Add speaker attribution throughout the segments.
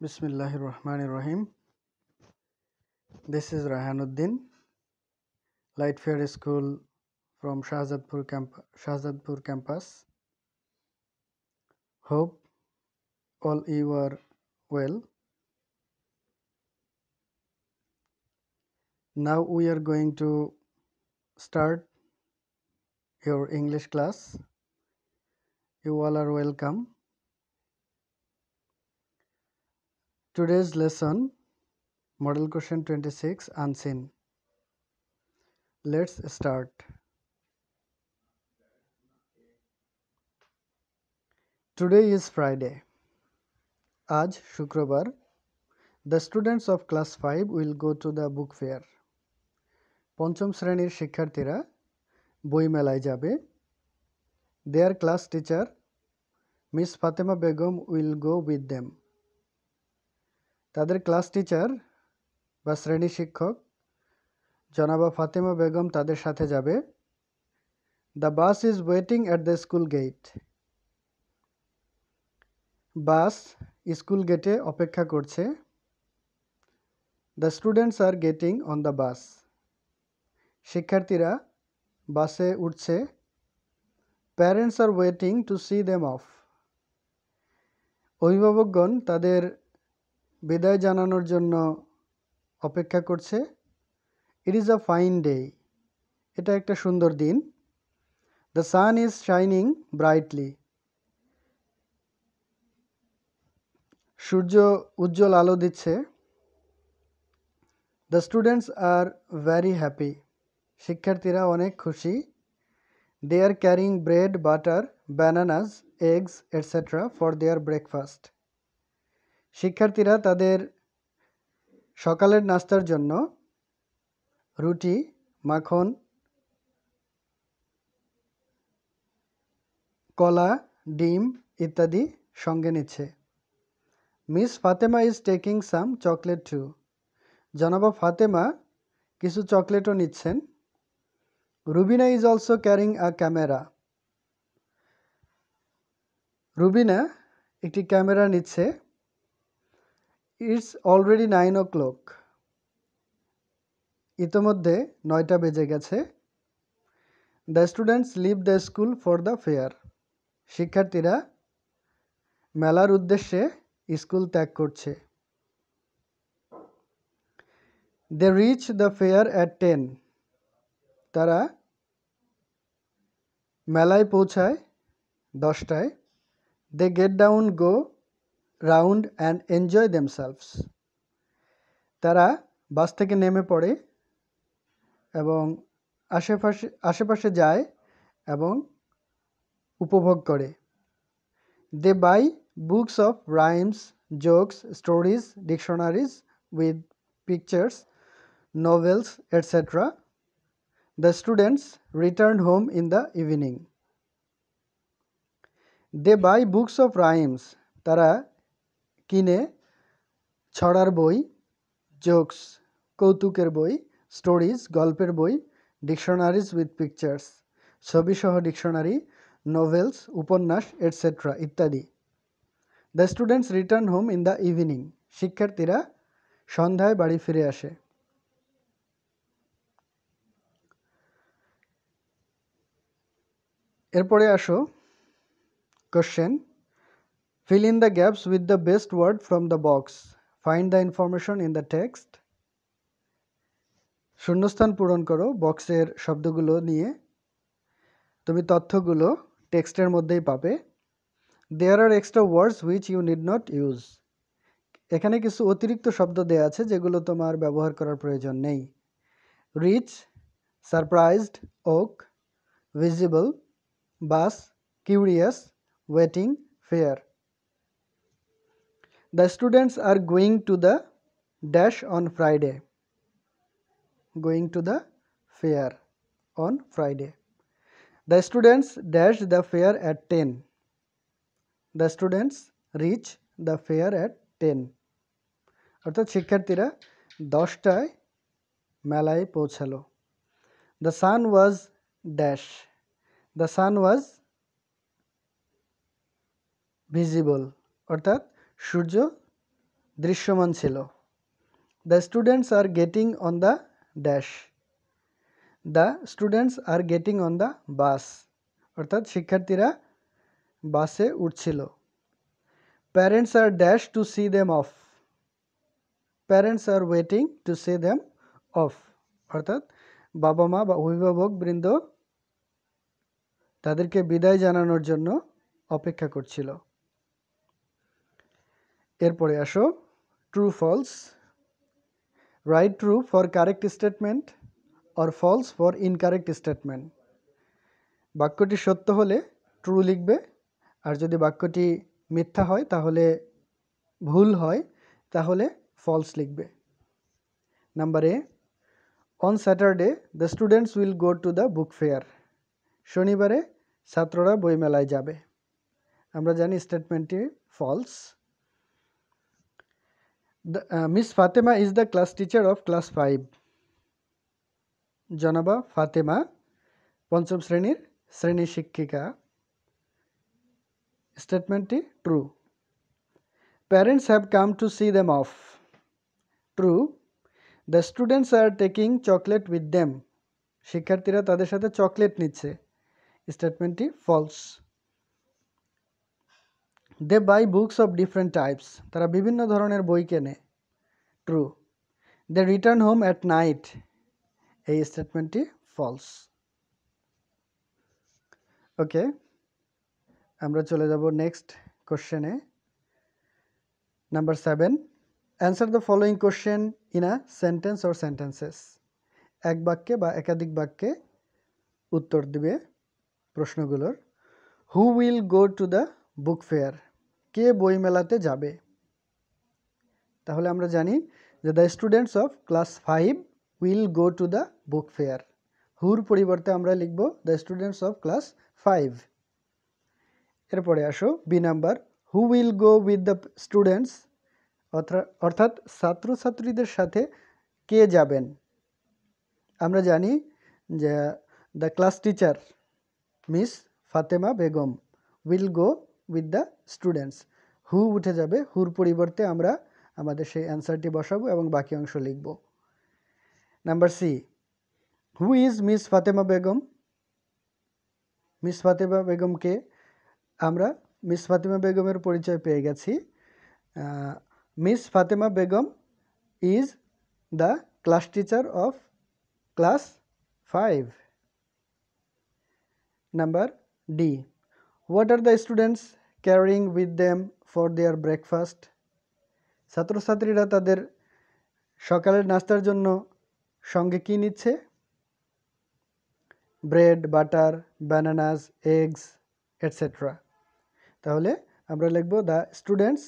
Speaker 1: Bismillahir Rahmanir Rahim. This is Rahanuddin, Light Fair School from Shahzadpur, camp Shahzadpur campus. Hope all you are well. Now we are going to start your English class. You all are welcome. Today's lesson model question 26 unseen. Let's start. Today is Friday. Aj Shukrabar. The students of class 5 will go to the book fair. পঞ্চম শ্রেণীর শিক্ষার্থীরা বইমেলায় যাবে Their class teacher, Miss Fatima Begum, will go with them. তাদের class teacher বা শ্রেণী শিক্ষক জনাবা ফাতেমা বেগম তাদের সাথে যাবে the bus is waiting at the school gate bus school গেটে অপেক্ষা করছে the students are getting on the bus শিক্ষার্থীরা বাসে উঠছে parents are waiting to see them off অভিভাবকগণ তাদের বিদায় জানানোর জন্য অপেক্ষা করছে it is a fine day এটা একটা সুন্দর দিন the sun is shining brightly সূর্য উজ্জ্বল আলো দিচ্ছে the students are very happy শিক্ষার্থীরা অনেক খুশি they are carrying bread butter bananas eggs etcetera for their breakfast শিক্ষার্থীরা তাদের সকালের নাস্তার জন্য রুটি মাখন কলা ডিম ইত্যাদি সঙ্গে নিচ্ছে miss Fatema is taking some chocolate to জনাবা ফাতেমা কিছু চকলেটও নিচ্ছেন Rubina is also carrying a camera Rubina একটি ক্যামেরা নিচ্ছে it's already nine o'clock ইতোমধ্যে নয়টা বেজে গেছে the students leave the school for the fair শিক্ষার্থীরা মেলার উদ্দেশ্যে স্কুল ত্যাগ করছে they reach the fair at ten তারা মেলায় পৌঁছায় দশটায় they get down go round and enjoy themselves তারা বাস থেকে নেমে পড়ে এবং আশেপাশে আশেপাশে যায় এবং উপভোগ করে they buy books of rhymes jokes stories dictionaries with pictures novels etcetera the students return home in the evening they buy books of rhymes তারা কিনে ছড়ার বই জোকস কৌতুকের বই স্টোরিজ গল্পের বই ডিকশনারিজ উইথ পিকচার্স ছবিসহ ডিকশনারি নোভেলস উপন্যাস etcetera ইত্যাদি the students return home in the evening শিক্ষার্থীরা সন্ধ্যায় বাড়ি ফিরে আসে এরপরে আসো question Fill in the gaps with the best word from the box. Find the information in the text. শূন্যস্থান পূরণ করো বক্সের শব্দগুলো নিয়ে তুমি তথ্যগুলো টেক্সটের মধ্যেই পাবে there are extra words which you need not use এখানে কিছু অতিরিক্ত শব্দ দেওয়া আছে যেগুলো তোমার ব্যবহার করার প্রয়োজন নেই rich surprised oak visible bus curious waiting fair the students are going to the dash on Friday going to the fair on Friday the students dash the fair at 10 the students reach the fair at 10 অর্থাৎ শিক্ষার্থীরা দশটায় মেলায় পৌঁছালো the sun was dash the sun was visible অর্থাৎ সূর্য দৃশ্যমান ছিল the students are getting on the dash the students are getting on the bus অর্থাৎ শিক্ষার্থীরা বাসে উঠছিল parents are dash to see them off parents are waiting to see them off অর্থাৎ বাবা মা বা অভিভাবক বৃন্দ তাদেরকে বিদায় জানানোর জন্য অপেক্ষা করছিল এরপরে আসো true false right true for correct statement or false for incorrect statement বাক্যটি সত্য হলে ট্রু লিখবে আর যদি বাক্যটি মিথ্যা হয় তাহলে ভুল হয় তাহলে ফলস লিখবে number A on Saturday the students will go to the book fair শনিবারে ছাত্ররা বইমেলায় যাবে আমরা জানি স্টেটমেন্টটি false Miss Fatema is the class teacher of class five জনাবা ফাতেমা পঞ্চম শ্রেণীর শ্রেণী শিক্ষিকা স্টেটমেন্টটি true parents have come to see them off true the students are taking chocolate with them শিক্ষার্থীরা তাদের সাথে চকলেট নিচ্ছে স্টেটমেন্টটি false they buy books of different types তারা বিভিন্ন ধরনের বই কেনে true they return home at night এই স্টেটমেন্টটি ফলস ওকে আমরা চলে যাব নেক্সট কোশ্চেনে number seven answer the following question in a sentence or sentences এক বাক্যে বা একাধিক বাক্যে উত্তর দিবে প্রশ্নগুলোর who will go to the book fair কে বইমেলাতে যাবে তাহলে আমরা জানি যে the students of class five will go to the book fair হুর পরিবর্তে আমরা লিখব the students of class five এরপরে আসো B number who will go with the students অর্থাৎ ছাত্রছাত্রীদের সাথে কে যাবেন আমরা জানি যে the class teacher Miss Fatema Begum will go with the students who উঠে যাবে হুর পরিবর্তে আমরা আমাদের সেই অ্যান্সারটি বসাবো এবং বাকি অংশ লিখব number C who is Miss Fatema Begum Miss Fatema বেগমকে আমরা মিস ফাতেমা বেগমের পরিচয় পেয়ে গেছি Miss Fatema Begum is the class teacher of class five number D what are the students carrying with them for their breakfast ছাত্রছাত্রীরা তাদের সকালের নাস্তার জন্য সঙ্গে কী নিচ্ছে bread butter bananas eggs etcetera তাহলে আমরা লিখব the students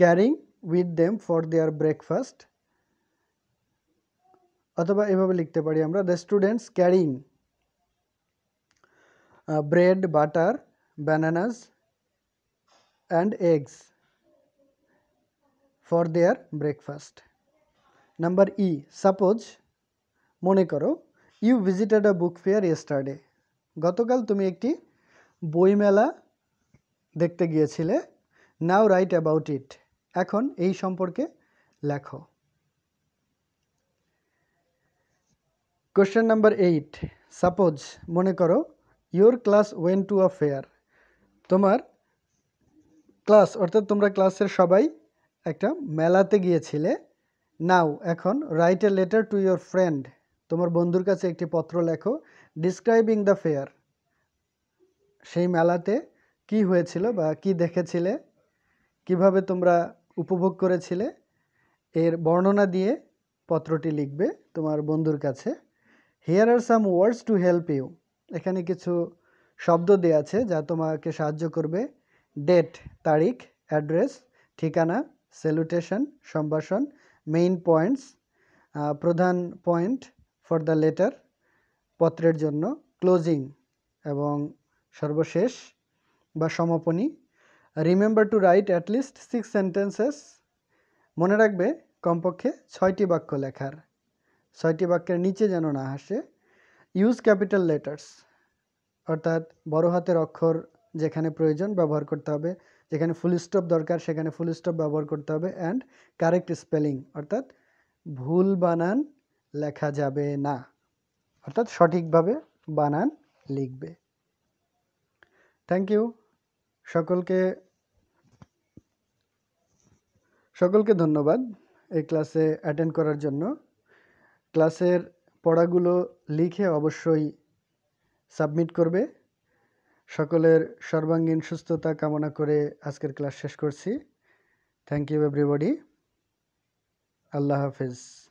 Speaker 1: carrying with them for their breakfast অথবা এভাবে লিখতে পারি আমরা the students carrying bread butter bananas and eggs for their breakfast. Number E. Suppose, মনে করো you visited a book fair yesterday গতকাল তুমি একটি বইমেলা দেখতে গিয়েছিলে নাও রাইট অ্যাবাউট ইট এখন এই সম্পর্কে লেখো কোয়েশ্চেন নাম্বার এইট সাপোজ মনে করো your class went to a fair তোমার ক্লাস অর্থাৎ তোমরা ক্লাসের সবাই একটা মেলাতে গিয়েছিলে নাও এখন write a letter to your friend তোমার বন্ধুর কাছে একটি পত্র লেখো ডিসক্রাইবিং দ্য ফেয়ার সেই মেলাতে কি হয়েছিল বা কি দেখেছিলে কিভাবে তোমরা উপভোগ করেছিলে এর বর্ণনা দিয়ে পত্রটি লিখবে তোমার বন্ধুর কাছে here are some words to help you এখানে কিছু শব্দ দেওয়া আছে যা তোমাকে সাহায্য করবে ডেট তারিখ অ্যাড্রেস ঠিকানা সেলুটেশন সম্ভাষণ মেইন পয়েন্টস প্রধান পয়েন্ট ফর দ্য লেটার পত্রের জন্য ক্লোজিং এবং সর্বশেষ বা সমাপনী remember to write at least six sentences মনে রাখবে কমপক্ষে ছয়টি বাক্য লেখার ছয়টি বাক্যের নিচে যেন না আসে ইউজ ক্যাপিটাল লেটার্স অর্থাৎ বড় হাতের অক্ষর যেখানে প্রয়োজন ব্যবহার করতে হবে যেখানে ফুল স্টপ দরকার সেখানে ফুল স্টপ ব্যবহার করতে হবে অ্যান্ড কারেক্ট স্পেলিং অর্থাৎ ভুল বানান লেখা যাবে না অর্থাৎ সঠিকভাবে বানান লিখবে থ্যাংক ইউ সকলকে সকলকে ধন্যবাদ এই ক্লাসে অ্যাটেন্ড করার জন্য ক্লাসের পড়াগুলো লিখে অবশ্যই সাবমিট করবে সকলের সর্বাঙ্গীন সুস্থতা কামনা করে আজকের ক্লাস শেষ করছি থ্যাংক ইউ এভরিবডি আল্লাহ হাফিজ